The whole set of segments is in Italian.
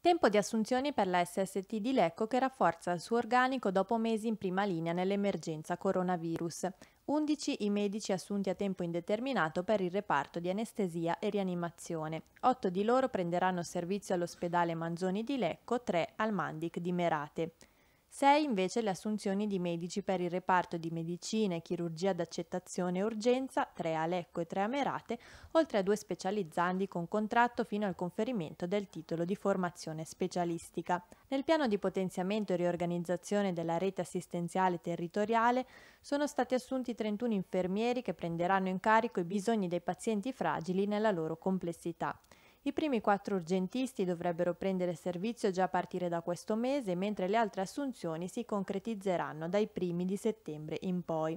Tempo di assunzioni per la SST di Lecco che rafforza il suo organico dopo mesi in prima linea nell'emergenza coronavirus. 11 i medici assunti a tempo indeterminato per il reparto di anestesia e rianimazione. 8 di loro prenderanno servizio all'ospedale Manzoni di Lecco, 3 al Mandic di Merate. 6 invece le assunzioni di medici per il reparto di medicina e chirurgia d'accettazione e urgenza, 3 a Lecco e 3 a Merate, oltre a due specializzandi con contratto fino al conferimento del titolo di formazione specialistica. Nel piano di potenziamento e riorganizzazione della rete assistenziale territoriale sono stati assunti 31 infermieri che prenderanno in carico i bisogni dei pazienti fragili nella loro complessità. I primi quattro urgentisti dovrebbero prendere servizio già a partire da questo mese, mentre le altre assunzioni si concretizzeranno dai primi di settembre in poi.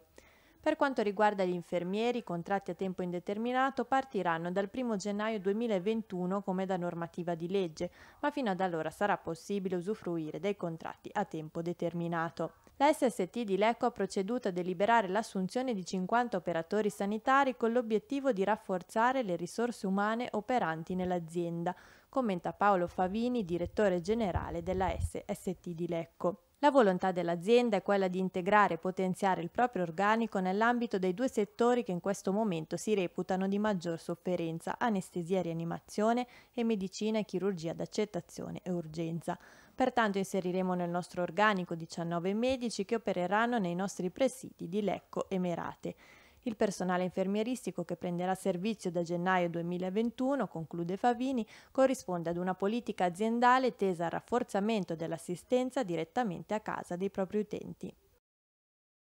Per quanto riguarda gli infermieri, i contratti a tempo indeterminato partiranno dal 1 gennaio 2021 come da normativa di legge, ma fino ad allora sarà possibile usufruire dei contratti a tempo determinato. La SST di Lecco ha proceduto a deliberare l'assunzione di 50 operatori sanitari con l'obiettivo di rafforzare le risorse umane operanti nell'azienda, commenta Paolo Favini, direttore generale della SST di Lecco. La volontà dell'azienda è quella di integrare e potenziare il proprio organico nell'ambito dei due settori che in questo momento si reputano di maggior sofferenza, anestesia e rianimazione e medicina e chirurgia d'accettazione e urgenza. Pertanto inseriremo nel nostro organico 19 medici che opereranno nei nostri presidi di Lecco e Merate. Il personale infermieristico che prenderà servizio da gennaio 2021, conclude Favini, corrisponde ad una politica aziendale tesa al rafforzamento dell'assistenza direttamente a casa dei propri utenti.